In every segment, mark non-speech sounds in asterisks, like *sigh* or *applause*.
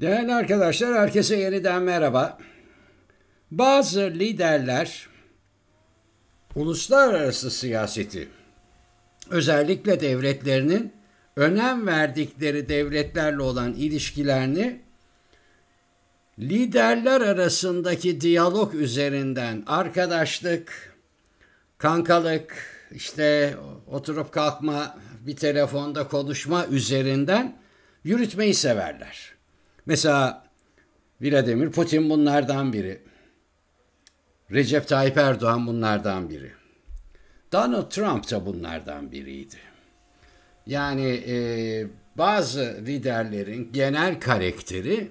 Değerli arkadaşlar, herkese yeniden merhaba. Bazı liderler uluslararası siyaseti, özellikle devletlerinin önem verdikleri devletlerle olan ilişkilerini liderler arasındaki diyalog üzerinden arkadaşlık, kankalık, işte oturup kalkma, bir telefonda konuşma üzerinden yürütmeyi severler. Mesela Vladimir Putin bunlardan biri. Recep Tayyip Erdoğan bunlardan biri. Donald Trump da bunlardan biriydi. Yani e, bazı liderlerin genel karakteri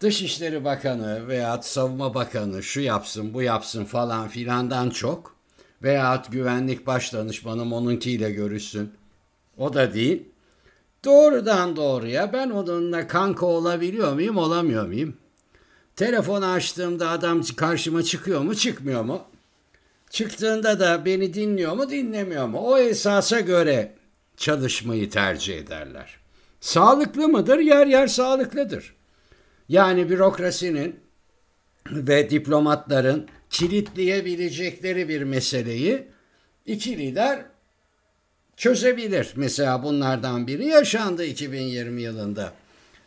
Dışişleri Bakanı veya Savunma Bakanı şu yapsın bu yapsın falan filandan çok veya Güvenlik Başdanışmanım onunkiyle görüşsün. O da değil. Doğrudan doğruya ben onunla kanka olabiliyor muyum, olamıyor muyum? Telefon açtığımda adam karşıma çıkıyor mu, çıkmıyor mu? Çıktığında da beni dinliyor mu, dinlemiyor mu? O esasa göre çalışmayı tercih ederler. Sağlıklı mıdır? Yer yer sağlıklıdır. Yani bürokrasinin ve diplomatların kilitleyebilecekleri bir meseleyi iki lider çözebilir. Mesela bunlardan biri yaşandı 2020 yılında.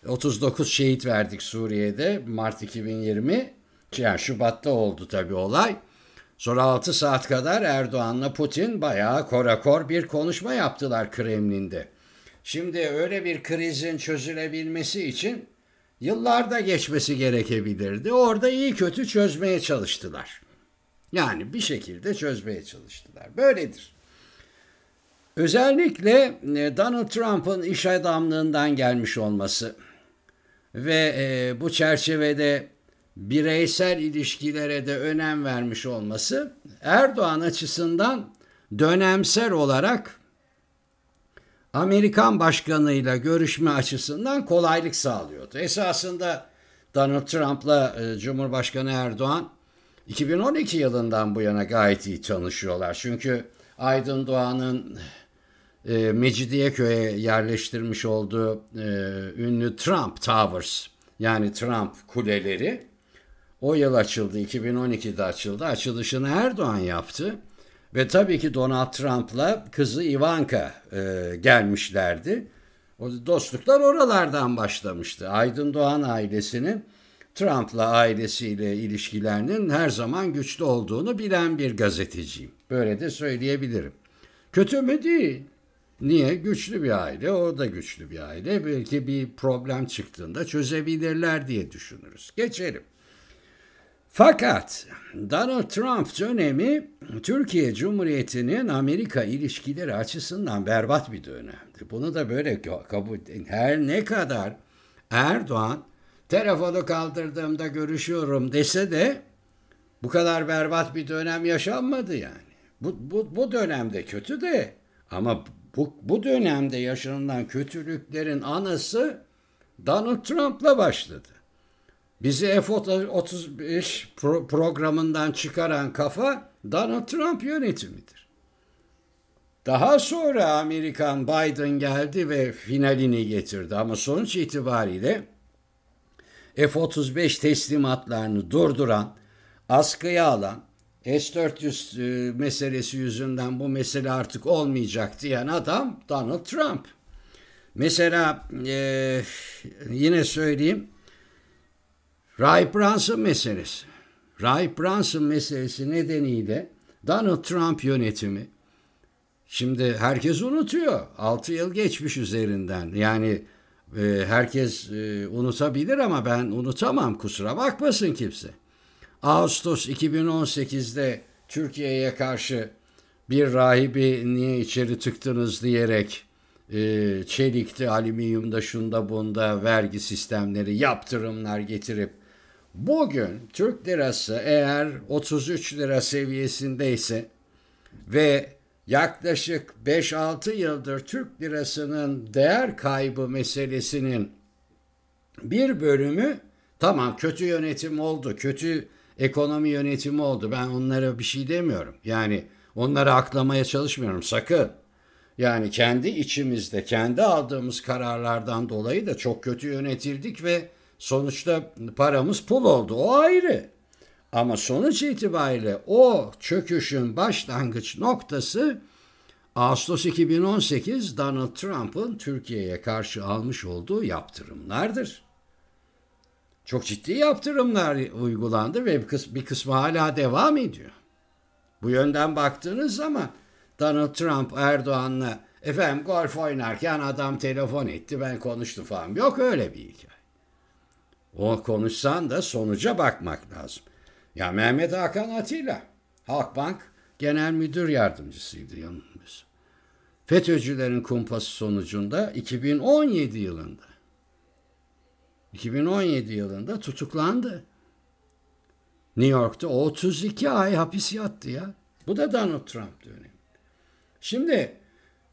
39 şehit verdik Suriye'de Mart 2020. Yani Şubat'ta oldu tabii olay. Sonra 6 saat kadar Erdoğan'la Putin bayağı korakor bir konuşma yaptılar Kremlin'de. Şimdi öyle bir krizin çözülebilmesi için yıllarda geçmesi gerekebilirdi. Orada iyi kötü çözmeye çalıştılar. Yani bir şekilde çözmeye çalıştılar. Böyledir. Özellikle e, Donald Trump'ın iş adamlığından gelmiş olması ve e, bu çerçevede bireysel ilişkilere de önem vermiş olması Erdoğan açısından dönemsel olarak Amerikan başkanıyla görüşme açısından kolaylık sağlıyordu. Esasında Donald Trump'la e, Cumhurbaşkanı Erdoğan 2012 yılından bu yana gayet iyi tanışıyorlar. Çünkü Aydın Doğan'ın e, Mecidiyeköy'e yerleştirmiş olduğu e, ünlü Trump Towers yani Trump kuleleri o yıl açıldı 2012'de açıldı açılışını Erdoğan yaptı ve tabii ki Donald Trump'la kızı Ivanka e, gelmişlerdi. O dostluklar oralardan başlamıştı. Aydın Doğan ailesinin Trump'la ailesiyle ilişkilerinin her zaman güçlü olduğunu bilen bir gazeteciyim. Böyle de söyleyebilirim. Kötü mü değil? Niye? Güçlü bir aile, o da güçlü bir aile. Belki bir problem çıktığında çözebilirler diye düşünürüz. Geçelim. Fakat Donald Trump dönemi Türkiye Cumhuriyeti'nin Amerika ilişkileri açısından berbat bir dönemdi. Bunu da böyle kabul edin. Her ne kadar Erdoğan telefonu kaldırdığımda görüşüyorum dese de bu kadar berbat bir dönem yaşanmadı yani. Bu, bu, bu dönemde kötü de ama bu, bu dönemde yaşanılan kötülüklerin anası Donald Trump'la başladı. Bizi F-35 pro programından çıkaran kafa Donald Trump yönetimidir. Daha sonra Amerikan Biden geldi ve finalini getirdi ama sonuç itibariyle F-35 teslimatlarını durduran, askıya alan, S-400 e, meselesi yüzünden bu mesele artık olmayacak diyen adam Donald Trump. Mesela e, yine söyleyeyim Ray Branson meselesi. Ray Branson meselesi nedeniyle Donald Trump yönetimi şimdi herkes unutuyor. 6 yıl geçmiş üzerinden. Yani e, herkes e, unutabilir ama ben unutamam kusura bakmasın kimse. Ağustos 2018'de Türkiye'ye karşı bir rahibi niye içeri tıktınız diyerek e, çelikte, alüminyumda, şunda bunda vergi sistemleri, yaptırımlar getirip bugün Türk lirası eğer 33 lira seviyesindeyse ve yaklaşık 5-6 yıldır Türk lirasının değer kaybı meselesinin bir bölümü tamam kötü yönetim oldu, kötü ekonomi yönetimi oldu. Ben onlara bir şey demiyorum. Yani onları aklamaya çalışmıyorum sakın. Yani kendi içimizde, kendi aldığımız kararlardan dolayı da çok kötü yönetildik ve sonuçta paramız pul oldu. O ayrı. Ama sonuç itibariyle o çöküşün başlangıç noktası Ağustos 2018 Donald Trump'ın Türkiye'ye karşı almış olduğu yaptırımlardır. Çok ciddi yaptırımlar uygulandı ve bir kısmı hala devam ediyor. Bu yönden baktığınız zaman Donald Trump Erdoğan'la efendim golf oynarken adam telefon etti ben konuştum falan. Yok öyle bir hikaye. O konuşsan da sonuca bakmak lazım. Ya Mehmet Hakan Atilla Halkbank Genel Müdür Yardımcısıydı yanılmıyorsam. FETÖ'cülerin kumpası sonucunda 2017 yılında 2017 yılında tutuklandı. New York'ta 32 ay hapis yattı ya. Bu da Donald Trump dönemi. Şimdi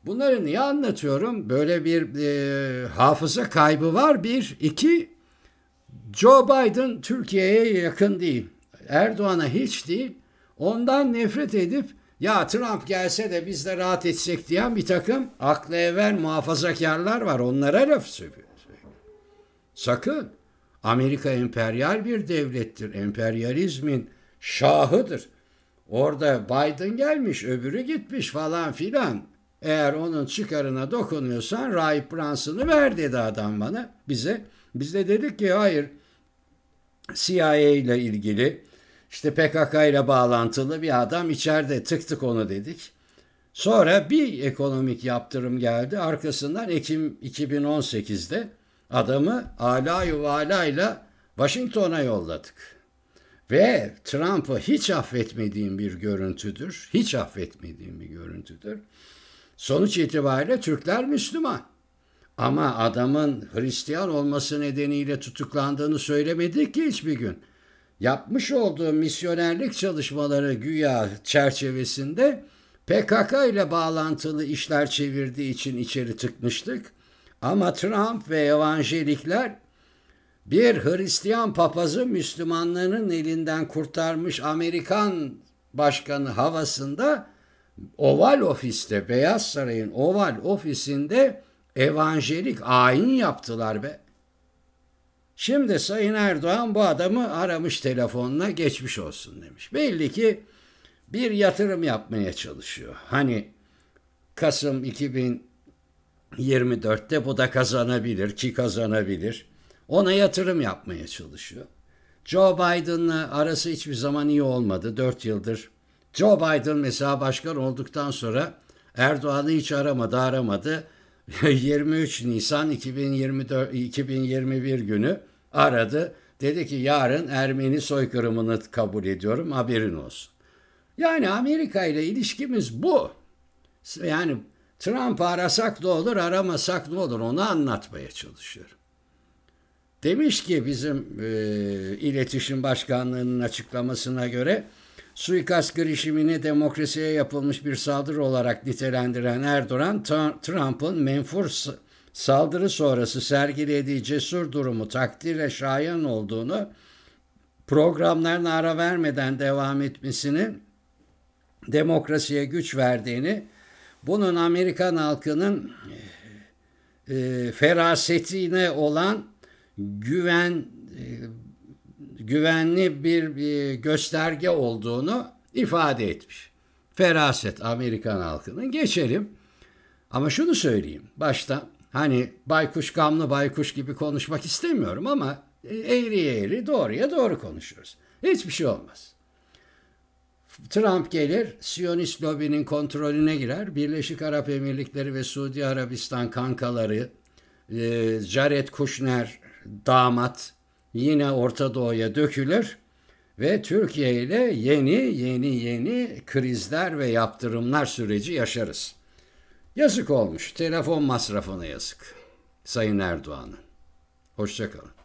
bunları niye anlatıyorum? Böyle bir e, hafıza kaybı var. Bir, iki, Joe Biden Türkiye'ye yakın değil. Erdoğan'a hiç değil. Ondan nefret edip ya Trump gelse de biz de rahat etsek diyen bir takım akla evvel muhafazakarlar var. Onlara laf söylüyor. Sakın. Amerika emperyal bir devlettir. Emperyalizmin şahıdır. Orada Biden gelmiş, öbürü gitmiş falan filan. Eğer onun çıkarına dokunuyorsan Rahip Brunson'ı ver dedi adam bana bize. Biz de dedik ki hayır CIA ile ilgili işte PKK ile bağlantılı bir adam içeride tık tık onu dedik. Sonra bir ekonomik yaptırım geldi. Arkasından Ekim 2018'de adamı alay valayla Washington'a yolladık. Ve Trump'ı hiç affetmediğim bir görüntüdür. Hiç affetmediğim bir görüntüdür. Sonuç itibariyle Türkler Müslüman. Ama adamın Hristiyan olması nedeniyle tutuklandığını söylemedik ki hiçbir gün. Yapmış olduğu misyonerlik çalışmaları güya çerçevesinde PKK ile bağlantılı işler çevirdiği için içeri tıkmıştık. Ama Trump ve evanjelikler bir Hristiyan papazı Müslümanların elinden kurtarmış Amerikan başkanı havasında Oval ofiste Beyaz Saray'ın Oval ofisinde evanjelik ayin yaptılar be. Şimdi Sayın Erdoğan bu adamı aramış telefonla geçmiş olsun demiş. Belli ki bir yatırım yapmaya çalışıyor. Hani Kasım 2000 24'te bu da kazanabilir ki kazanabilir. Ona yatırım yapmaya çalışıyor. Joe Biden'la arası hiçbir zaman iyi olmadı 4 yıldır. Joe Biden mesela başkan olduktan sonra Erdoğan'ı hiç aramadı aramadı. 23 *laughs* Nisan 2024 2021 günü aradı. Dedi ki yarın Ermeni soykırımını kabul ediyorum haberin olsun. Yani Amerika ile ilişkimiz bu. Yani Trump arasak da olur, aramasak da olur. Onu anlatmaya çalışıyorum. Demiş ki bizim e, iletişim başkanlığının açıklamasına göre suikast girişimini demokrasiye yapılmış bir saldırı olarak nitelendiren Erdoğan, Trump'ın menfur saldırı sonrası sergilediği cesur durumu takdirle şayan olduğunu, programlarına ara vermeden devam etmesini, demokrasiye güç verdiğini, bunun Amerikan halkının e, e, ferasetine olan güven e, güvenli bir e, gösterge olduğunu ifade etmiş. Feraset Amerikan halkının. Geçelim. Ama şunu söyleyeyim başta hani baykuş gamlı baykuş gibi konuşmak istemiyorum ama e, eğri eğri doğruya doğru konuşuyoruz. Hiçbir şey olmaz. Trump gelir, Siyonist lobinin kontrolüne girer. Birleşik Arap Emirlikleri ve Suudi Arabistan kankaları, e, Jared Kushner damat yine Orta Doğu'ya dökülür ve Türkiye ile yeni yeni yeni krizler ve yaptırımlar süreci yaşarız. Yazık olmuş. Telefon masrafına yazık. Sayın Erdoğan'ın. Hoşçakalın.